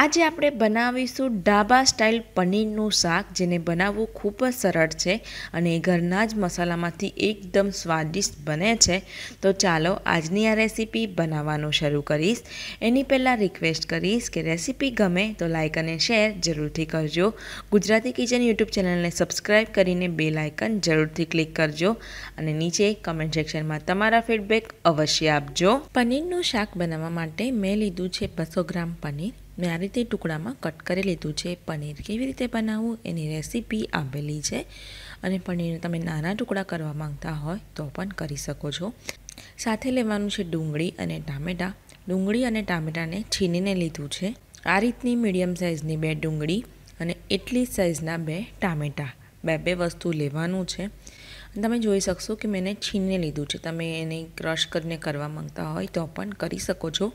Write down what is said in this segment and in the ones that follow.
આજે આપણે બનાવીશું ડાબા સ્ટાઇલ પનીરનું શાક જેને બનાવવું ખૂબ જ સરળ છે અને ઘરના જ મસાલામાંથી એકદમ સ્વાદિષ્ટ બને છે તો ચાલો આજની આ રેસીપી બનાવવાનું શરૂ કરીશ એની પહેલાં રિક્વેસ્ટ કરીશ કે રેસીપી ગમે તો લાઇક અને શેર જરૂરથી કરજો ગુજરાતી કિચન યુટ્યુબ ચેનલને સબસ્ક્રાઈબ કરીને બે લાઇકન જરૂરથી ક્લિક કરજો અને નીચે કમેન્ટ સેક્શનમાં તમારા ફીડબેક અવશ્ય આપજો પનીરનું શાક બનાવવા માટે મેં લીધું છે બસો ગ્રામ પનીર મેં આ રીતે ટુકડામાં કટ કરી લીધું છે પનીર કેવી રીતે બનાવવું એની રેસીપી આપેલી છે અને પનીર તમે નાના ટુકડા કરવા માંગતા હોય તો પણ કરી શકો છો સાથે લેવાનું છે ડુંગળી અને ટામેટાં ડુંગળી અને ટામેટાને છીનીને લીધું છે આ રીતની મીડિયમ સાઇઝની બે ડુંગળી અને એટલી સાઇઝના બે ટામેટાં બે બે વસ્તુ લેવાનું છે તમે જોઈ શકશો કે મેં એને છીનીને લીધું છે તમે એને ક્રશ કરીને કરવા માંગતા હોય તો પણ કરી શકો છો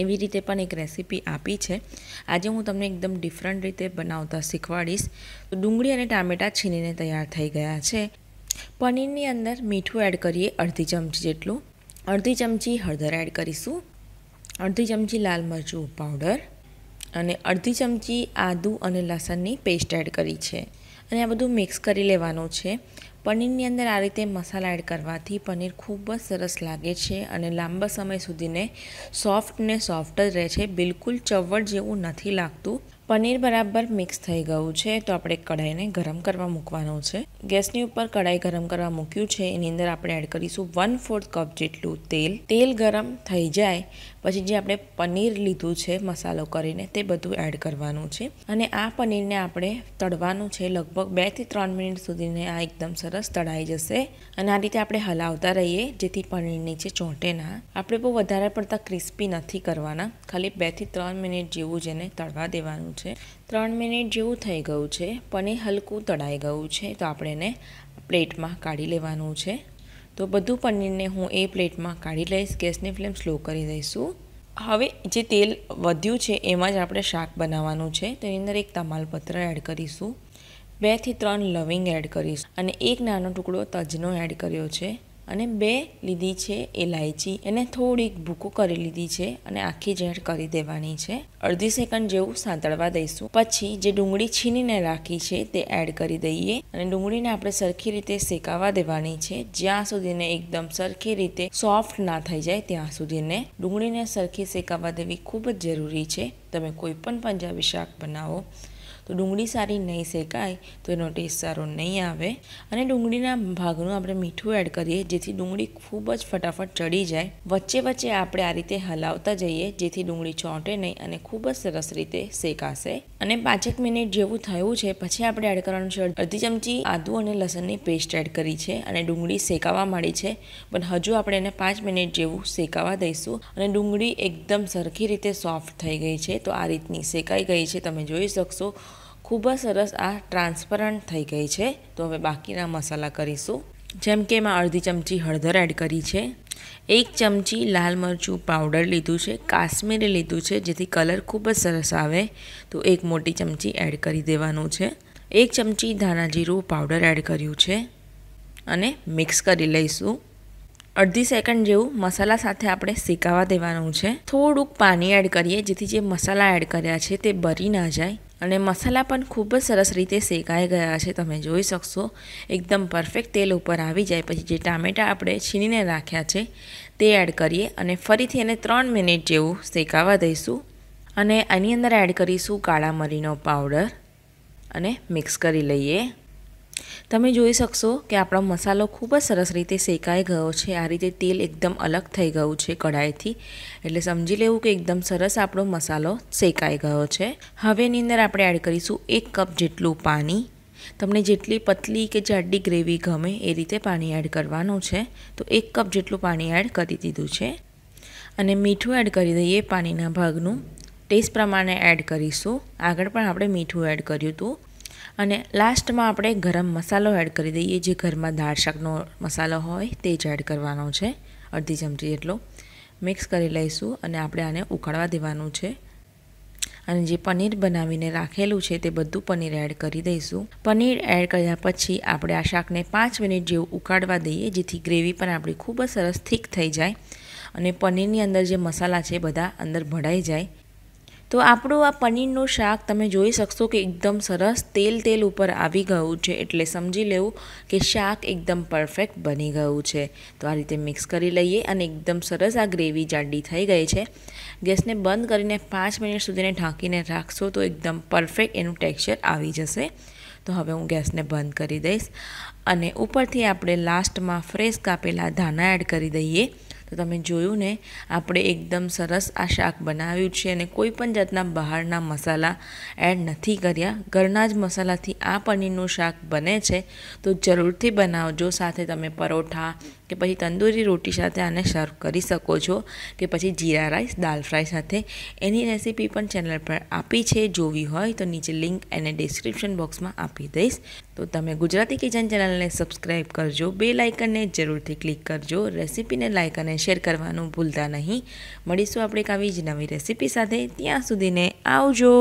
એવી રીતે પણ એક રેસીપી આપી છે આજે હું તમને એકદમ ડિફરન્ટ રીતે બનાવતા શીખવાડીશ તો ડુંગળી અને ટામેટાં છીનીને તૈયાર થઈ ગયા છે પનીરની અંદર મીઠું એડ કરીએ અડધી ચમચી જેટલું અડધી ચમચી હળદર એડ કરીશું અડધી ચમચી લાલ મરચું પાવડર અને અડધી ચમચી આદું અને લસણની પેસ્ટ એડ કરી છે અને આ બધું મિક્સ કરી લેવાનું છે પનીરની અંદર આ રીતે મસાલા એડ કરવાથી પનીર ખૂબ જ સરસ લાગે છે અને લાંબા સમય સુધીને સોફ્ટ ને સોફ્ટ જ રહે છે બિલકુલ ચવડ જેવું નથી લાગતું પનીર બરાબર મિક્સ થઈ ગયું છે તો આપણે કઢાઈને ગરમ કરવા મૂકવાનું છે ગેસની ઉપર કઢાઈ ગરમ કરવા મૂક્યું છે એની અંદર આપણે એડ કરીશું વન ફોર્થ કપ જેટલું તેલ તેલ ગરમ થઈ જાય પછી જે આપણે પનીર લીધું છે મસાલો કરીને તે બધું એડ કરવાનું છે અને આ પનીરને આપણે તળવાનું છે લગભગ બેથી ત્રણ મિનિટ સુધીને આ એકદમ સરસ તળાઈ જશે અને આ રીતે આપણે હલાવતા રહીએ જેથી પનીર નીચે ચોંટે ના આપણે બહુ વધારે પડતા ક્રિસ્પી નથી કરવાના ખાલી બેથી ત્રણ મિનિટ જેવું જ એને તળવા દેવાનું છે છે ત્રણ મિનિટ જેવું થઈ ગયું છે પનીર હલકું તળાઈ ગયું છે તો આપણે એને પ્લેટમાં કાઢી લેવાનું છે તો બધું પનીરને હું એ પ્લેટમાં કાઢી લઈશ ગેસની ફ્લેમ સ્લો કરી દઈશું હવે જે તેલ વધ્યું છે એમાં જ આપણે શાક બનાવવાનું છે તેની અંદર એક તમાલપત્ર એડ કરીશું બેથી ત્રણ લવિંગ એડ કરીશ અને એક નાનો ટુકડો તજનો એડ કર્યો છે અને બે લીધી છે એલાયચી એને થોડીક ભૂકો કરી લીધી છે અને આખી ઝેર કરી દેવાની છે અડધી સેકન્ડ જેવું સાંતળવા દઈશું પછી જે ડુંગળી છીનીને રાખી છે તે એડ કરી દઈએ અને ડુંગળીને આપણે સરખી રીતે શેકાવા દેવાની છે જ્યાં સુધીને એકદમ સરખી રીતે સોફ્ટ ના થઈ જાય ત્યાં સુધીને ડુંગળીને સરખી શેકાવા દેવી ખૂબ જ જરૂરી છે તમે કોઈ પણ પંજાબી શાક બનાવો તો ડુંગળી સારી નહીં શેકાય તો એનો ટેસ્ટ સારો નહીં આવે અને ડુંગળીના ભાગનું આપણે મીઠું એડ કરીએ જેથી ડુંગળી ખૂબ જ ફટાફટ ચડી જાય વચ્ચે વચ્ચે આપણે આ રીતે હલાવતા જઈએ જેથી ડુંગળી ચોંટે નહીં અને ખૂબ જ સરસ રીતે શેકાશે અને પાંચેક મિનિટ જેવું થયું છે પછી આપણે એડ કરવાનું છે અડધી ચમચી આદુ અને લસણની પેસ્ટ એડ કરી છે અને ડુંગળી શેકાવા માંડી છે પણ હજુ આપણે એને પાંચ મિનિટ જેવું શેકાવા દઈશું અને ડુંગળી એકદમ સરખી રીતે સોફ્ટ થઈ ગઈ છે તો આ રીતની શેકાઈ ગઈ છે તમે જોઈ શકશો ખૂબ જ સરસ આ ટ્રાન્સપરન્ટ થઈ ગઈ છે તો હવે બાકીના મસાલા કરીશું જેમ કે એમાં અડધી ચમચી હળદર એડ કરી છે એક ચમચી લાલ મરચું પાવડર લીધું છે કાશ્મીરે લીધું છે જેથી કલર ખૂબ જ સરસ આવે તો એક મોટી ચમચી એડ કરી દેવાનું છે એક ચમચી ધાણાજીરું પાવડર એડ કર્યું છે અને મિક્સ કરી લઈશું અડધી સેકન્ડ જેવું મસાલા સાથે આપણે શેકાવા દેવાનું છે થોડુંક પાણી એડ કરીએ જેથી જે મસાલા એડ કર્યા છે તે બરી ના જાય અને મસાલા પણ ખૂબ જ સરસ રીતે શેકાઈ ગયા છે તમે જોઈ શકશો એકદમ પરફેક્ટ તેલ ઉપર આવી જાય પછી જે ટામેટાં આપણે છીનીને રાખ્યા છે તે એડ કરીએ અને ફરીથી એને ત્રણ મિનિટ જેવું શેકાવા દઈશું અને આની અંદર એડ કરીશું કાળા મરીનો પાવડર અને મિક્સ કરી લઈએ તમે જોઈ શકશો કે આપણો મસાલો ખૂબ જ સરસ રીતે શેકાઈ ગયો છે આ રીતે તેલ એકદમ અલગ થઈ ગયું છે કઢાઈથી એટલે સમજી લેવું કે એકદમ સરસ આપણો મસાલો શેકાઈ ગયો છે હવેની અંદર આપણે એડ કરીશું એક કપ જેટલું પાણી તમને જેટલી પતલી કે જાડી ગ્રેવી ગમે એ રીતે પાણી એડ કરવાનું છે તો એક કપ જેટલું પાણી એડ કરી દીધું છે અને મીઠું એડ કરી દઈએ પાણીના ભાગનું ટેસ્ટ પ્રમાણે એડ કરીશું આગળ પણ આપણે મીઠું એડ કર્યું હતું અને લાસ્ટમાં આપણે ગરમ મસાલો એડ કરી દઈએ જે ઘરમાં દાળ શાકનો મસાલો હોય તે જ એડ કરવાનો છે અડધી ચમચી જેટલો મિક્સ કરી લઈશું અને આપણે આને ઉકાળવા દેવાનું છે અને જે પનીર બનાવીને રાખેલું છે તે બધું પનીર એડ કરી દઈશું પનીર એડ કર્યા પછી આપણે આ શાકને પાંચ મિનિટ જેવું ઉકાળવા દઈએ જેથી ગ્રેવી પણ આપણી ખૂબ જ સરસ થીક થઈ જાય અને પનીરની અંદર જે મસાલા છે બધા અંદર ભળાઈ જાય તો આપણું આ પનીરનું શાક તમે જોઈ શકશો કે એકદમ સરસ તેલ તેલ ઉપર આવી ગયું છે એટલે સમજી લેવું કે શાક એકદમ પરફેક્ટ બની ગયું છે તો આ રીતે મિક્સ કરી લઈએ અને એકદમ સરસ આ ગ્રેવી જાડી થઈ ગઈ છે ગેસને બંધ કરીને પાંચ મિનિટ સુધીને ઢાંકીને રાખશો તો એકદમ પરફેક્ટ એનું ટેક્સચર આવી જશે તો હવે હું ગેસને બંધ કરી દઈશ અને ઉપરથી આપણે લાસ્ટમાં ફ્રેશ કાપેલા ધાણા એડ કરી દઈએ તો તમે જોયું ને આપણે એકદમ સરસ આ શાક બનાવ્યું છે અને કોઈ પણ જાતના બહારના મસાલા એડ નથી કર્યા ઘરના જ મસાલાથી આ પનીરનું શાક બને છે તો જરૂરથી બનાવજો સાથે તમે પરોઠા કે પછી તંદૂરી રોટી સાથે આને સર્વ કરી શકો છો કે પછી જીરા રાઈસ દાલ ફ્રાય સાથે એની રેસીપી પણ ચેનલ પર આપી છે જોવી હોય તો નીચે લિંક એને ડિસ્ક્રિપ્શન બોક્સમાં આપી દઈશ તો તમે ગુજરાતી કિચન ચેનલને સબસ્ક્રાઈબ કરજો બે લાઇકનને જરૂરથી ક્લિક કરજો રેસીપીને લાઇક અને શેર કરવાનું ભૂલતા નહીં મળીશું આપણે આવી જ નવી રેસીપી સાથે ત્યાં સુધીને આવજો